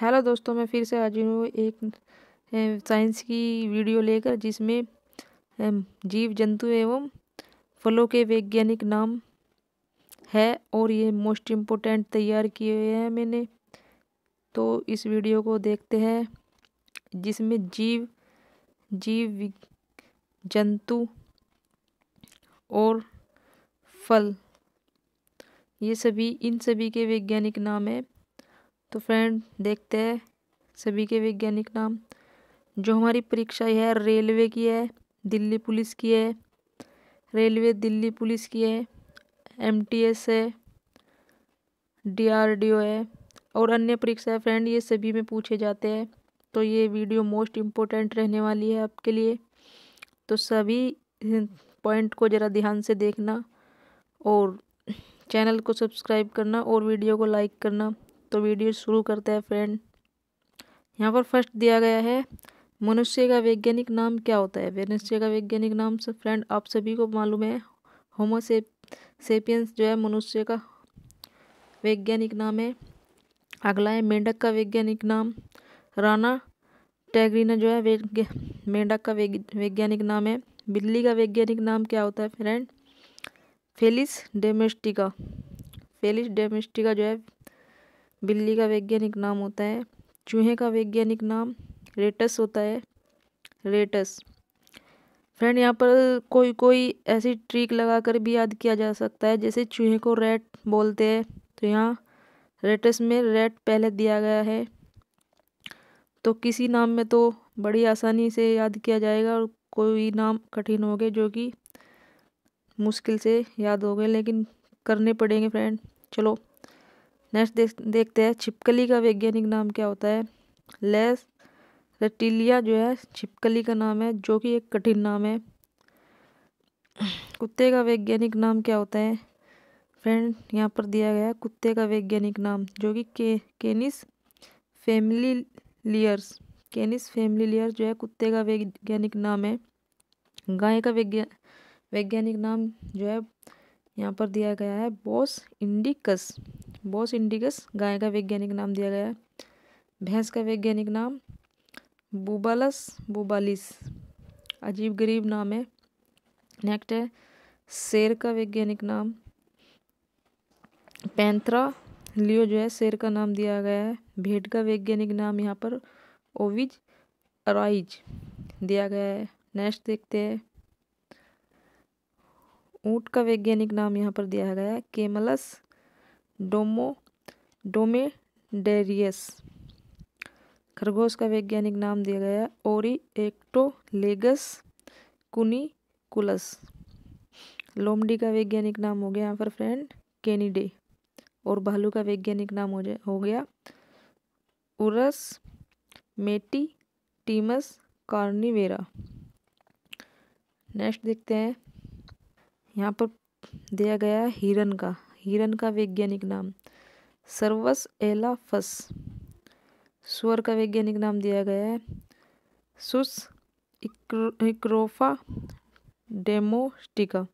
hello दोस्तों मैं फिर से आज हूँ एक साइंस की वीडियो लेकर जिसमें जीव जंतु एवं फलों के वैज्ञानिक नाम है और ये मोस्ट इम्पोर्टेंट तैयार किए हुए हैं मैंने तो इस वीडियो को देखते हैं जिसमें जीव जीव जंतु और फल ये सभी इन सभी के वैज्ञानिक नाम है तो फ्रेंड देखते हैं सभी के वैज्ञानिक नाम जो हमारी परीक्षा है रेलवे की है दिल्ली पुलिस की है रेलवे दिल्ली पुलिस की है एमटीएस है डीआरडीओ है और अन्य है फ्रेंड ये सभी में पूछे जाते हैं तो ये वीडियो मोस्ट इम्पोर्टेंट रहने वाली है आपके लिए तो सभी पॉइंट को ज़रा ध्यान से देखना और चैनल को सब्सक्राइब करना और वीडियो को लाइक करना तो वीडियो शुरू करते हैं फ्रेंड यहाँ पर फर्स्ट दिया गया है मनुष्य का वैज्ञानिक नाम क्या होता है मनुष्य का वैज्ञानिक नाम से फ्रेंड आप सभी को मालूम है होमोसेप सेपियंस जो है मनुष्य का वैज्ञानिक नाम है अगला है मेंढक का वैज्ञानिक नाम राना टैगरीना जो है मेंढक का वैज्ञानिक नाम है बिल्ली का वैज्ञानिक नाम क्या होता है friend Felis domestica Felis domestica जो है बिल्ली का वैज्ञानिक नाम होता है चूहे का वैज्ञानिक नाम रेटस होता है रेटस फ्रेंड यहाँ पर कोई कोई ऐसी ट्रिक लगाकर भी याद किया जा सकता है जैसे चूहे को रेट बोलते हैं तो यहाँ रेटस में रेट पहले दिया गया है तो किसी नाम में तो बड़ी आसानी से याद किया जाएगा और कोई नाम कठिन हो गए जो कि मुश्किल से याद हो गए लेकिन करने पड़ेंगे फ्रेंड चलो नेक्स्ट देख देखते हैं छिपकली का वैज्ञानिक नाम क्या होता है लेस रेटिलिया जो है छिपकली का नाम है जो कि एक कठिन नाम है कुत्ते का वैज्ञानिक नाम क्या होता है फ्रेंड यहाँ पर दिया गया है कुत्ते का वैज्ञानिक नाम जो कि के केनिस फैमिली लियर्स केनिस फैमिली लियर्स जो है कुत्ते का वैज्ञानिक नाम है गाय का वैज्ञानिक नाम जो है यहाँ पर दिया गया है बॉस इंडिकस बॉस इंडिगस गाय का वैज्ञानिक नाम दिया गया है भैंस का वैज्ञानिक नाम बुबालस बुबालिस अजीब गरीब नाम है नेक्स्ट है शेर का वैज्ञानिक नाम पैंथरा लियो जो है शेर का नाम दिया गया है भेड़ का वैज्ञानिक नाम यहाँ पर ओविज अराइज दिया गया है नेक्स्ट देखते हैं ऊँट का वैज्ञानिक नाम यहाँ पर दिया गया है केमलस डोमो डोमेडेरियस खरगोश का वैज्ञानिक नाम दिया गया है ओरी एक्टोलेगस कुनिकुलस लोमडी का वैज्ञानिक नाम हो गया यहाँ पर फ्रेंड केनीडे और भालू का वैज्ञानिक नाम हो जाए हो गया उरस मेटी टीमस कार्निवेरा नेक्स्ट देखते हैं यहाँ पर दिया गया हिरन का हिरन का वैज्ञानिक नाम सर्वस एलाफस स्वर का वैज्ञानिक नाम दिया गया है सुस इक्रोफा डेमोस्टिका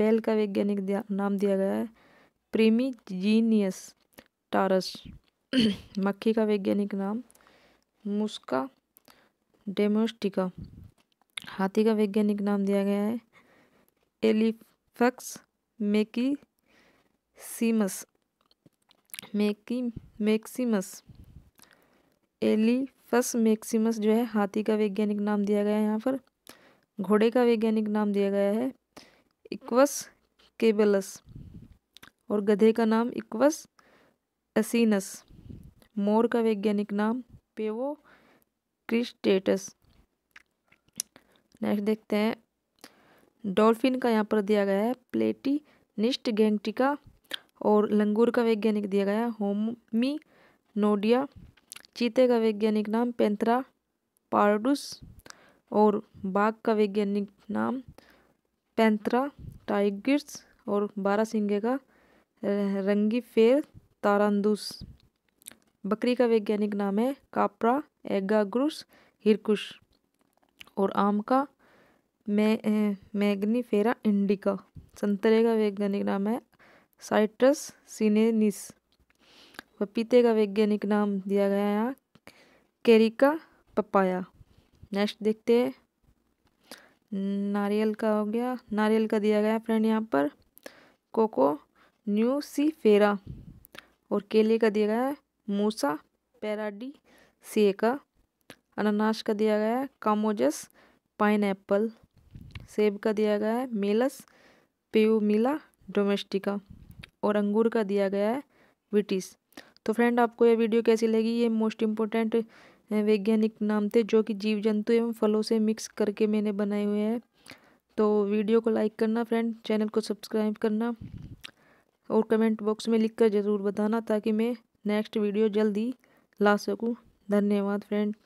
बेल का वैज्ञानिक नाम दिया गया है प्रेमी जीनियस टारस मक्खी का वैज्ञानिक नाम मुस्का डेमोस्टिका हाथी का वैज्ञानिक नाम दिया गया है एलिफक्स मेकी सीमस मेकी मैक्सिमस एलिफस मैक्सिमस जो है हाथी का वैज्ञानिक नाम दिया गया है यहाँ पर घोड़े का वैज्ञानिक नाम दिया गया है इक्वस केबलस और गधे का नाम इक्वस असीनस मोर का वैज्ञानिक नाम पेवो क्रिस्टेटस नेक्स्ट देखते हैं डॉल्फिन का यहाँ पर दिया गया है प्लेटी निस्ट गेंटिका और लंगूर का वैज्ञानिक दिया गया होमी नोडिया चीते का वैज्ञानिक नाम पेंथरा पार्डुस और बाघ का वैज्ञानिक नाम पेंथरा टाइगर्स और बारा सिंगे का रंगी फेर तारंदुस बकरी का वैज्ञानिक नाम है कापरा एगाग्रुस हिरकुश और आम का मै मैग्नीफेरा इंडिका संतरे का वैज्ञानिक नाम है साइट्रस सीनेस पपीते का वैज्ञानिक नाम दिया गया है केरिका पपाया नेक्स्ट देखते हैं नारियल का हो गया नारियल का दिया गया फ्रेंड यहाँ पर कोको न्यू सी फेरा और केले का दिया गया है मूसा पैराडी सी का अनानास का दिया गया है कामोजस पाइन सेब का दिया गया है मेलस पेयूमिला डोमेस्टिका और अंगूर का दिया गया है विटिस तो फ्रेंड आपको यह वीडियो कैसी लगी ये मोस्ट इम्पोर्टेंट वैज्ञानिक नाम थे जो कि जीव जंतु एवं फलों से मिक्स करके मैंने बनाए हुए हैं तो वीडियो को लाइक करना फ्रेंड चैनल को सब्सक्राइब करना और कमेंट बॉक्स में लिखकर ज़रूर बताना ताकि मैं नेक्स्ट वीडियो जल्दी ला सकूँ धन्यवाद फ्रेंड